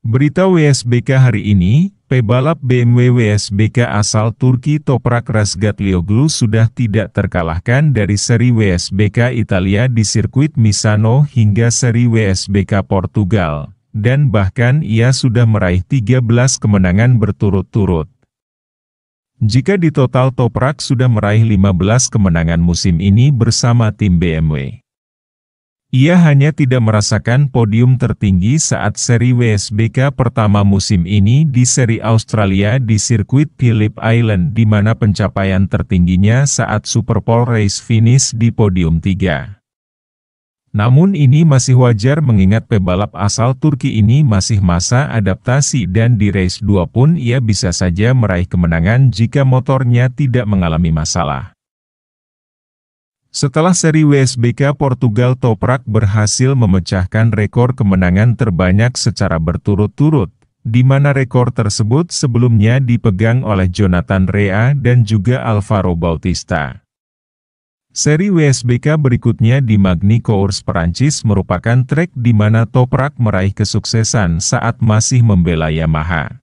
Berita WSBK hari ini, pebalap BMW WSBK asal Turki Toprak Razgatlioglu sudah tidak terkalahkan dari seri WSBK Italia di sirkuit Misano hingga seri WSBK Portugal, dan bahkan ia sudah meraih 13 kemenangan berturut-turut. Jika di total Toprak sudah meraih 15 kemenangan musim ini bersama tim BMW. Ia hanya tidak merasakan podium tertinggi saat seri WSBK pertama musim ini di seri Australia di sirkuit Phillip Island di mana pencapaian tertingginya saat Super Bowl Race finish di podium 3. Namun ini masih wajar mengingat pebalap asal Turki ini masih masa adaptasi dan di race 2 pun ia bisa saja meraih kemenangan jika motornya tidak mengalami masalah. Setelah seri WSBK Portugal Toprak berhasil memecahkan rekor kemenangan terbanyak secara berturut-turut, di mana rekor tersebut sebelumnya dipegang oleh Jonathan Rea dan juga Alvaro Bautista. Seri WSBK berikutnya di Magni Cours Perancis merupakan trek di mana Toprak meraih kesuksesan saat masih membela Yamaha.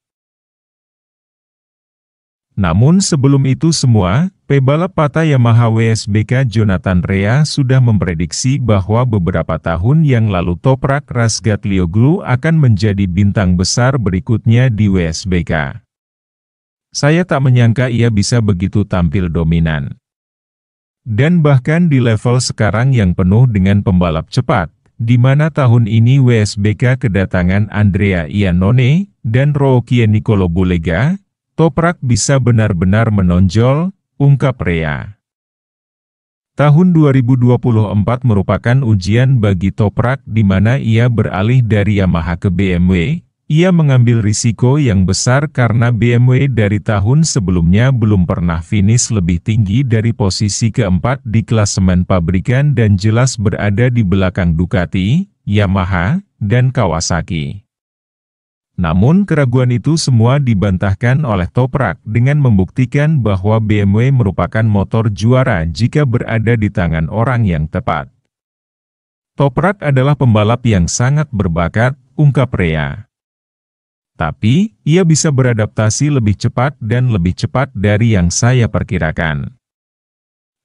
Namun sebelum itu semua, Pebalap patah Yamaha WSBK Jonathan Rea sudah memprediksi bahwa beberapa tahun yang lalu Toprak Lioglu akan menjadi bintang besar berikutnya di WSBK. Saya tak menyangka ia bisa begitu tampil dominan. Dan bahkan di level sekarang yang penuh dengan pembalap cepat, di mana tahun ini WSBK kedatangan Andrea Iannone dan rookie Nicolo Bulega, Toprak bisa benar-benar menonjol, ungkap Rea. Tahun 2024 merupakan ujian bagi Toprak di mana ia beralih dari Yamaha ke BMW. Ia mengambil risiko yang besar karena BMW dari tahun sebelumnya belum pernah finish lebih tinggi dari posisi keempat di klasemen pabrikan dan jelas berada di belakang Ducati, Yamaha, dan Kawasaki. Namun keraguan itu semua dibantahkan oleh Toprak dengan membuktikan bahwa BMW merupakan motor juara jika berada di tangan orang yang tepat. Toprak adalah pembalap yang sangat berbakat, ungkap Rea. Tapi, ia bisa beradaptasi lebih cepat dan lebih cepat dari yang saya perkirakan.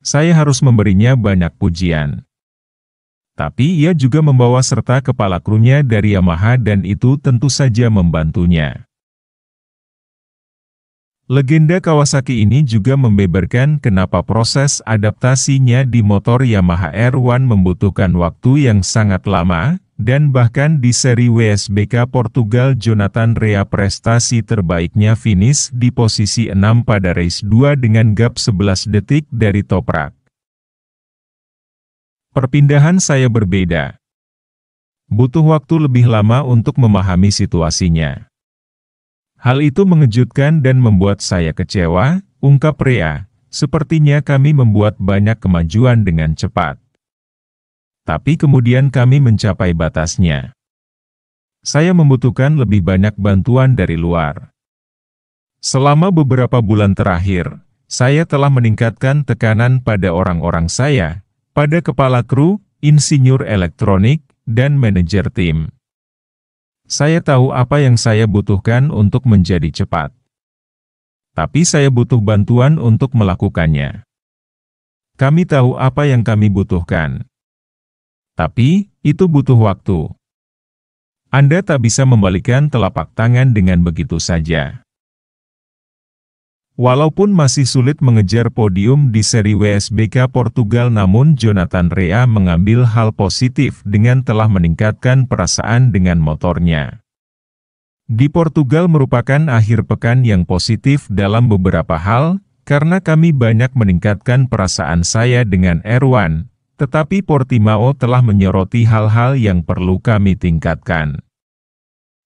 Saya harus memberinya banyak pujian. Tapi ia juga membawa serta kepala krunya dari Yamaha dan itu tentu saja membantunya. Legenda Kawasaki ini juga membeberkan kenapa proses adaptasinya di motor Yamaha R1 membutuhkan waktu yang sangat lama, dan bahkan di seri WSBK Portugal Jonathan Rea prestasi terbaiknya finish di posisi 6 pada race 2 dengan gap 11 detik dari Toprak. Perpindahan saya berbeda. Butuh waktu lebih lama untuk memahami situasinya. Hal itu mengejutkan dan membuat saya kecewa, ungkap Rea. Sepertinya kami membuat banyak kemajuan dengan cepat. Tapi kemudian kami mencapai batasnya. Saya membutuhkan lebih banyak bantuan dari luar. Selama beberapa bulan terakhir, saya telah meningkatkan tekanan pada orang-orang saya, pada kepala kru, insinyur elektronik, dan manajer tim. Saya tahu apa yang saya butuhkan untuk menjadi cepat. Tapi saya butuh bantuan untuk melakukannya. Kami tahu apa yang kami butuhkan. Tapi, itu butuh waktu. Anda tak bisa membalikan telapak tangan dengan begitu saja. Walaupun masih sulit mengejar podium di seri WSBK Portugal namun Jonathan Rea mengambil hal positif dengan telah meningkatkan perasaan dengan motornya. Di Portugal merupakan akhir pekan yang positif dalam beberapa hal, karena kami banyak meningkatkan perasaan saya dengan Erwan, tetapi Portimao telah menyoroti hal-hal yang perlu kami tingkatkan.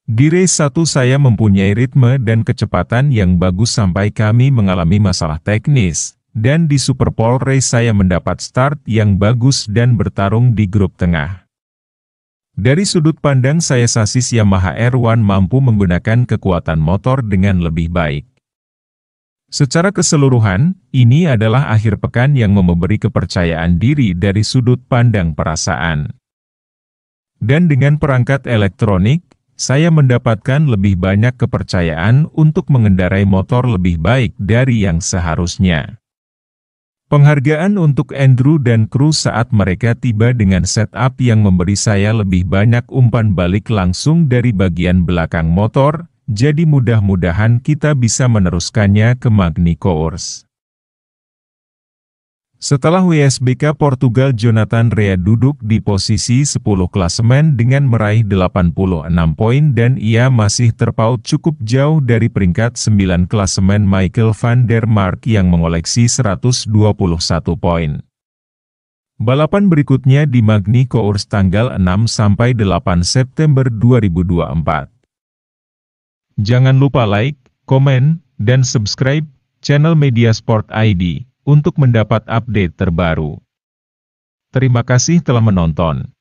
Di race 1 saya mempunyai ritme dan kecepatan yang bagus sampai kami mengalami masalah teknis, dan di Super Pole race saya mendapat start yang bagus dan bertarung di grup tengah. Dari sudut pandang saya sasis Yamaha R1 mampu menggunakan kekuatan motor dengan lebih baik. Secara keseluruhan, ini adalah akhir pekan yang memberi kepercayaan diri dari sudut pandang perasaan. Dan dengan perangkat elektronik, saya mendapatkan lebih banyak kepercayaan untuk mengendarai motor lebih baik dari yang seharusnya. Penghargaan untuk Andrew dan kru saat mereka tiba dengan setup yang memberi saya lebih banyak umpan balik langsung dari bagian belakang motor, jadi mudah-mudahan kita bisa meneruskannya ke Magni Course. Setelah WSBK Portugal Jonathan Rea duduk di posisi 10 klasemen dengan meraih 86 poin dan ia masih terpaut cukup jauh dari peringkat 9 klasemen Michael van der Mark yang mengoleksi 121 poin. Balapan berikutnya di Magni Cours tanggal 6 sampai 8 September 2024. Jangan lupa like, komen, dan subscribe channel Media Sport ID untuk mendapat update terbaru. Terima kasih telah menonton.